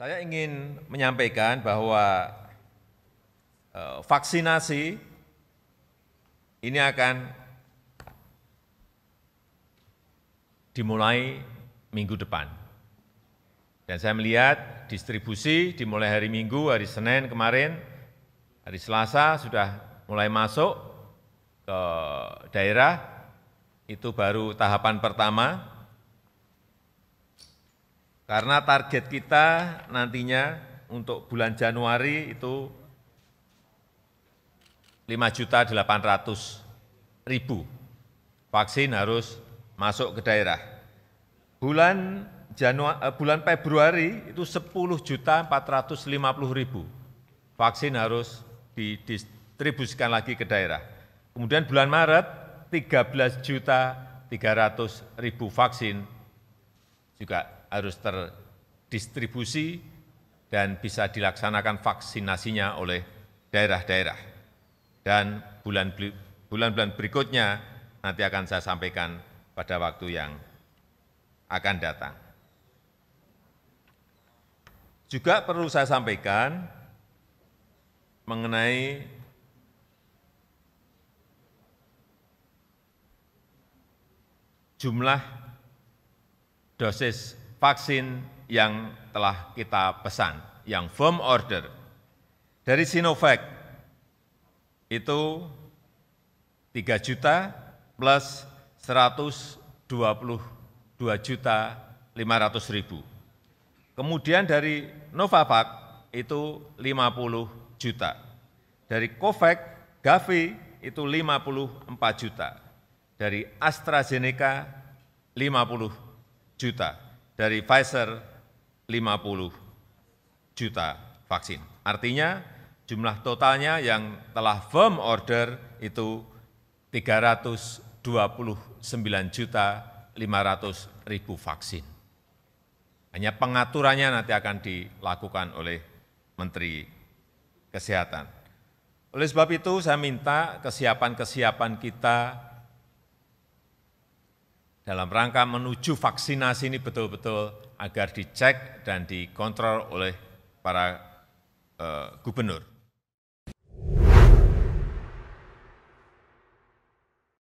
Saya ingin menyampaikan bahwa e, vaksinasi ini akan dimulai minggu depan. Dan saya melihat distribusi dimulai hari Minggu, hari Senin kemarin, hari Selasa sudah mulai masuk ke daerah, itu baru tahapan pertama, karena target kita nantinya untuk bulan Januari itu 5.800.000 vaksin harus masuk ke daerah. Bulan Januari, eh, bulan Februari itu 10.450.000 vaksin harus didistribusikan lagi ke daerah. Kemudian bulan Maret belas juta ratus ribu vaksin juga harus terdistribusi dan bisa dilaksanakan vaksinasinya oleh daerah-daerah. Dan bulan-bulan berikutnya nanti akan saya sampaikan pada waktu yang akan datang. Juga perlu saya sampaikan mengenai jumlah dosis vaksin yang telah kita pesan, yang firm order. Dari Sinovac itu 3 juta plus 122 juta 500 ribu. Kemudian dari Novavax itu 50 juta. Dari Covax, Gavi itu 54 juta. Dari AstraZeneca 50 juta, dari Pfizer 50 juta vaksin. Artinya jumlah totalnya yang telah firm order itu 329 juta 500 ribu vaksin. Hanya pengaturannya nanti akan dilakukan oleh Menteri Kesehatan. Oleh sebab itu saya minta kesiapan-kesiapan kita dalam rangka menuju vaksinasi ini betul-betul agar dicek dan dikontrol oleh para uh, gubernur.